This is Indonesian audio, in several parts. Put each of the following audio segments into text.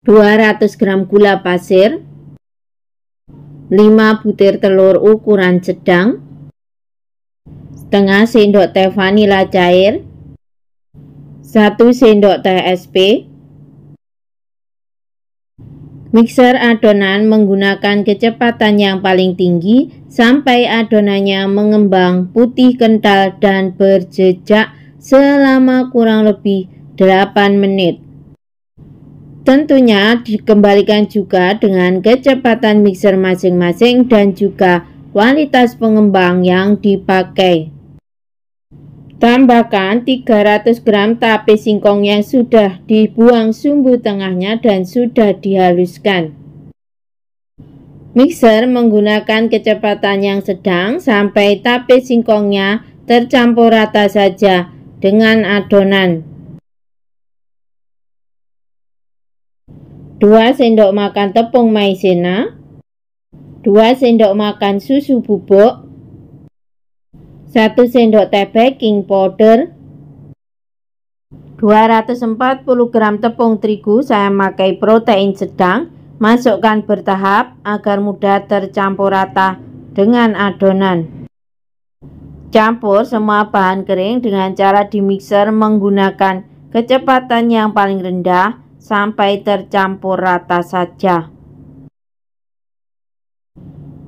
200 gram gula pasir, 5 butir telur ukuran sedang, setengah sendok teh vanila cair, 1 sendok teh SP. Mixer adonan menggunakan kecepatan yang paling tinggi sampai adonannya mengembang putih kental dan berjejak selama kurang lebih 8 menit. Tentunya dikembalikan juga dengan kecepatan mixer masing-masing dan juga kualitas pengembang yang dipakai. Tambahkan 300 gram tape singkong yang sudah dibuang sumbu tengahnya dan sudah dihaluskan. Mixer menggunakan kecepatan yang sedang sampai tape singkongnya tercampur rata saja dengan adonan. 2 sendok makan tepung maizena 2 sendok makan susu bubuk 1 sendok teh baking powder 240 gram tepung terigu saya pakai protein sedang masukkan bertahap agar mudah tercampur rata dengan adonan Campur semua bahan kering dengan cara dimixer menggunakan kecepatan yang paling rendah sampai tercampur rata saja.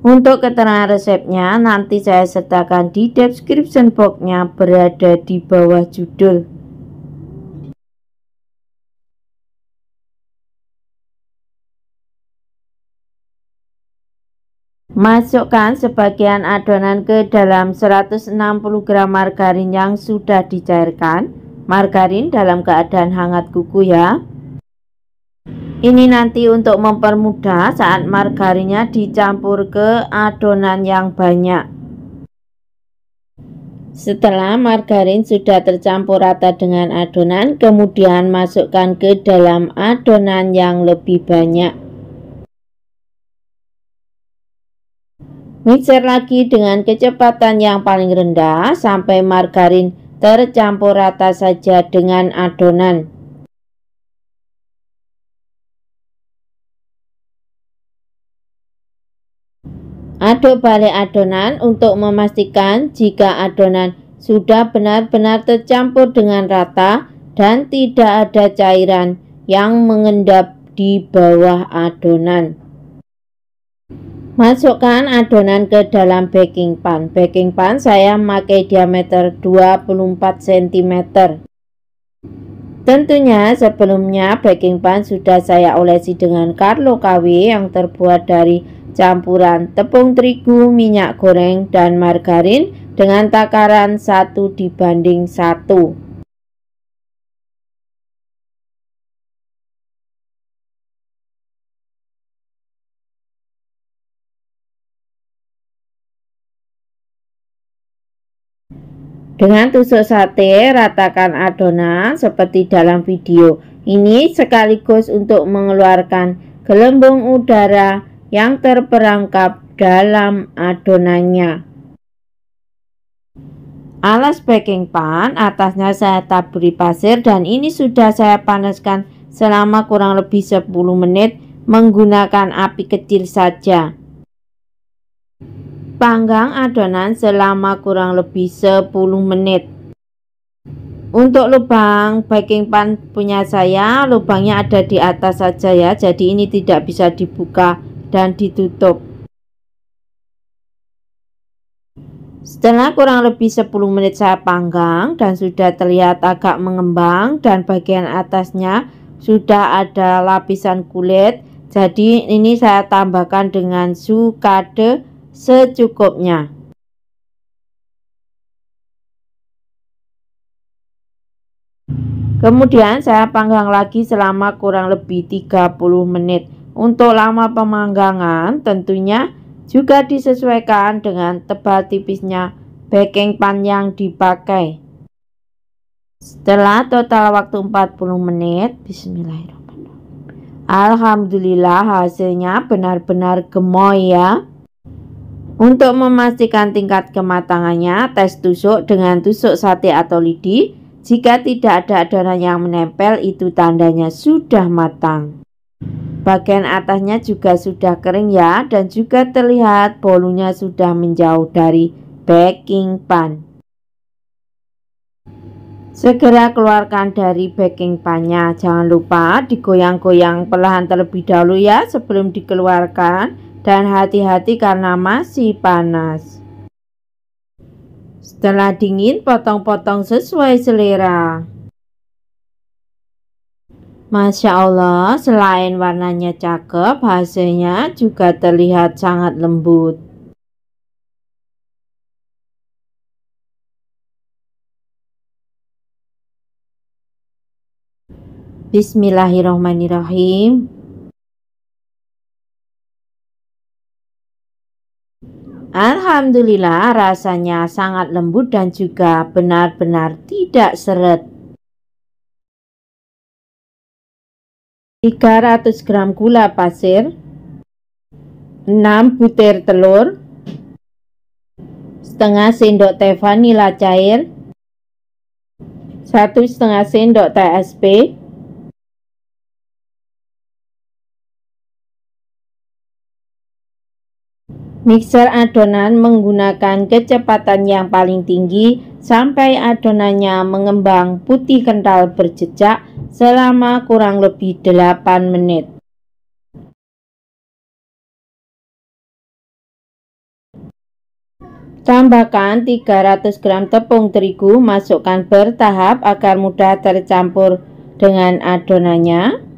Untuk keterangan resepnya nanti saya sertakan di description boxnya berada di bawah judul. Masukkan sebagian adonan ke dalam 160 gram margarin yang sudah dicairkan. Margarin dalam keadaan hangat kuku ya. Ini nanti untuk mempermudah saat margarinnya dicampur ke adonan yang banyak. Setelah margarin sudah tercampur rata dengan adonan, kemudian masukkan ke dalam adonan yang lebih banyak. Mixer lagi dengan kecepatan yang paling rendah sampai margarin tercampur rata saja dengan adonan. Aduk balik adonan untuk memastikan jika adonan sudah benar-benar tercampur dengan rata dan tidak ada cairan yang mengendap di bawah adonan. Masukkan adonan ke dalam baking pan. Baking pan saya memakai diameter 24 cm. Tentunya sebelumnya baking pan sudah saya olesi dengan Carlo KW yang terbuat dari campuran tepung terigu, minyak goreng, dan margarin dengan takaran 1 dibanding 1. Dengan tusuk sate, ratakan adonan seperti dalam video. Ini sekaligus untuk mengeluarkan gelembung udara yang terperangkap dalam adonannya. Alas baking pan atasnya saya taburi pasir dan ini sudah saya panaskan selama kurang lebih 10 menit menggunakan api kecil saja. Panggang adonan selama kurang lebih 10 menit. Untuk lubang baking pan punya saya, lubangnya ada di atas saja ya. Jadi ini tidak bisa dibuka dan ditutup. Setelah kurang lebih 10 menit saya panggang dan sudah terlihat agak mengembang dan bagian atasnya sudah ada lapisan kulit. Jadi ini saya tambahkan dengan sukade secukupnya. Kemudian saya panggang lagi selama kurang lebih 30 menit. Untuk lama pemanggangan tentunya juga disesuaikan dengan tebal tipisnya baking pan yang dipakai. Setelah total waktu 40 menit, bismillahirrahmanirrahim. Alhamdulillah hasilnya benar-benar gemoy ya. Untuk memastikan tingkat kematangannya, tes tusuk dengan tusuk sate atau lidi. Jika tidak ada adonan yang menempel, itu tandanya sudah matang. Bagian atasnya juga sudah kering ya, dan juga terlihat bolunya sudah menjauh dari baking pan. Segera keluarkan dari baking pannya. Jangan lupa digoyang-goyang perlahan terlebih dahulu ya sebelum dikeluarkan dan hati-hati karena masih panas. Setelah dingin, potong-potong sesuai selera. Masya Allah, selain warnanya cakep, hasilnya juga terlihat sangat lembut. Bismillahirrahmanirrahim. Alhamdulillah rasanya sangat lembut dan juga benar-benar tidak seret. 300 gram gula pasir 6 butir telur setengah sendok teh vanila cair 1 setengah sendok teh SP Mixer adonan menggunakan kecepatan yang paling tinggi sampai adonannya mengembang putih kental berjejak selama kurang lebih 8 menit. Tambahkan 300 gram tepung terigu, masukkan bertahap agar mudah tercampur dengan adonannya.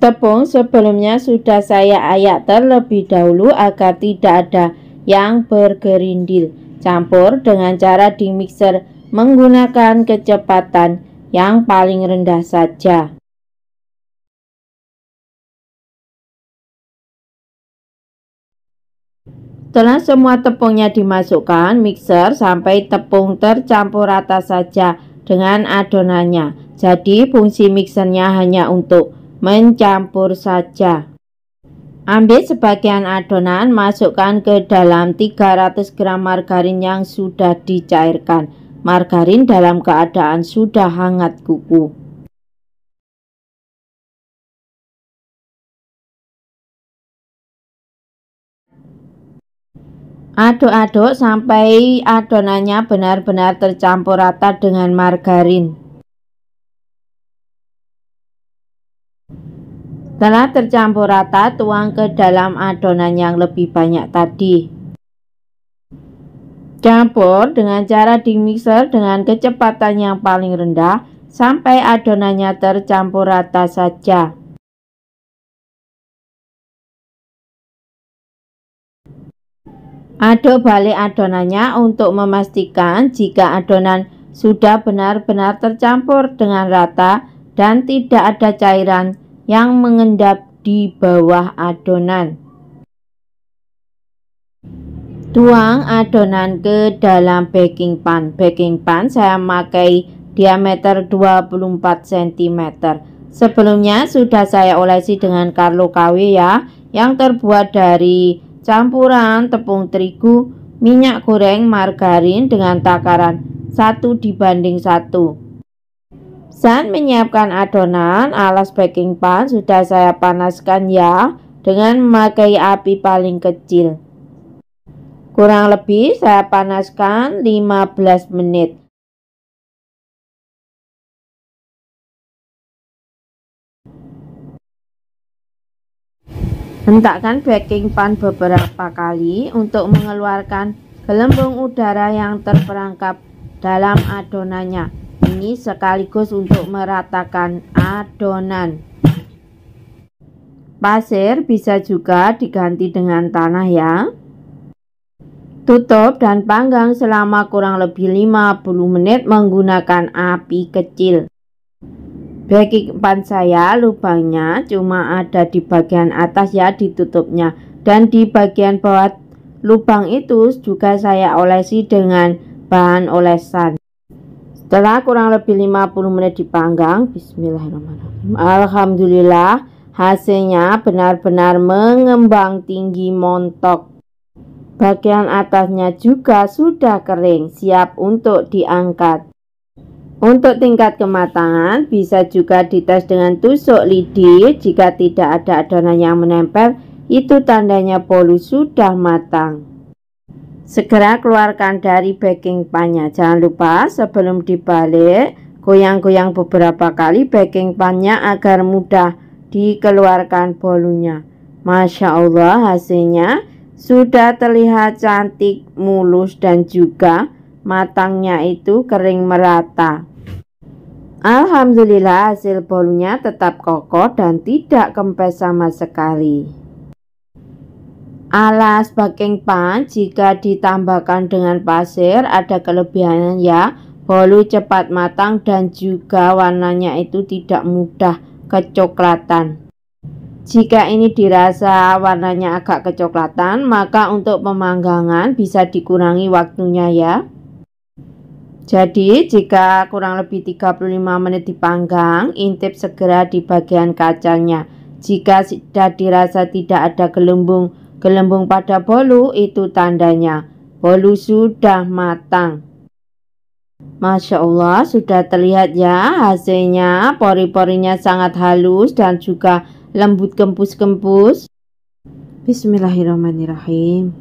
Tepung sebelumnya sudah saya ayak terlebih dahulu agar tidak ada yang bergerindil. Campur dengan cara di mixer menggunakan kecepatan yang paling rendah saja. Setelah semua tepungnya dimasukkan, mixer sampai tepung tercampur rata saja dengan adonannya. Jadi fungsi mixernya hanya untuk mencampur saja. Ambil sebagian adonan, masukkan ke dalam 300 gram margarin yang sudah dicairkan. Margarin dalam keadaan sudah hangat kuku. Aduk-aduk sampai adonannya benar-benar tercampur rata dengan margarin. Setelah tercampur rata, tuang ke dalam adonan yang lebih banyak tadi. Campur dengan cara di mixer dengan kecepatan yang paling rendah sampai adonannya tercampur rata saja. Aduk balik adonannya untuk memastikan jika adonan sudah benar-benar tercampur dengan rata dan tidak ada cairan yang mengendap di bawah adonan. Tuang adonan ke dalam baking pan. Baking pan saya pakai diameter 24 cm. Sebelumnya sudah saya olesi dengan Carlo KW ya, yang terbuat dari campuran tepung terigu, minyak goreng, margarin dengan takaran 1 dibanding 1. Saat menyiapkan adonan alas baking pan sudah saya panaskan ya dengan memakai api paling kecil. Kurang lebih saya panaskan 15 menit. Hentakkan baking pan beberapa kali untuk mengeluarkan gelembung udara yang terperangkap dalam adonannya ini sekaligus untuk meratakan adonan. Pasir bisa juga diganti dengan tanah ya. Tutup dan panggang selama kurang lebih 50 menit menggunakan api kecil. Bagi pan saya lubangnya cuma ada di bagian atas ya ditutupnya dan di bagian bawah lubang itu juga saya olesi dengan bahan olesan. Setelah kurang lebih 50 menit dipanggang, bismillahirrahmanirrahim. Alhamdulillah, hasilnya benar-benar mengembang tinggi montok. Bagian atasnya juga sudah kering, siap untuk diangkat. Untuk tingkat kematangan bisa juga dites dengan tusuk lidi jika tidak ada adonan yang menempel itu tandanya bolu sudah matang. Segera keluarkan dari baking pannya. Jangan lupa sebelum dibalik, goyang-goyang beberapa kali baking pannya agar mudah dikeluarkan bolunya. Masya Allah hasilnya sudah terlihat cantik, mulus dan juga matangnya itu kering merata. Alhamdulillah hasil bolunya tetap kokoh dan tidak kempes sama sekali. Alas baking pan jika ditambahkan dengan pasir ada kelebihannya ya bolu cepat matang dan juga warnanya itu tidak mudah kecoklatan. Jika ini dirasa warnanya agak kecoklatan maka untuk pemanggangan bisa dikurangi waktunya ya. Jadi jika kurang lebih 35 menit dipanggang intip segera di bagian kacanya. Jika sudah dirasa tidak ada gelembung Gelembung pada bolu itu tandanya. Bolu sudah matang. Masya Allah, sudah terlihat ya hasilnya. Pori-porinya sangat halus dan juga lembut kempus-kempus. Bismillahirrahmanirrahim.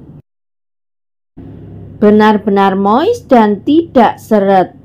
Benar-benar moist dan tidak seret.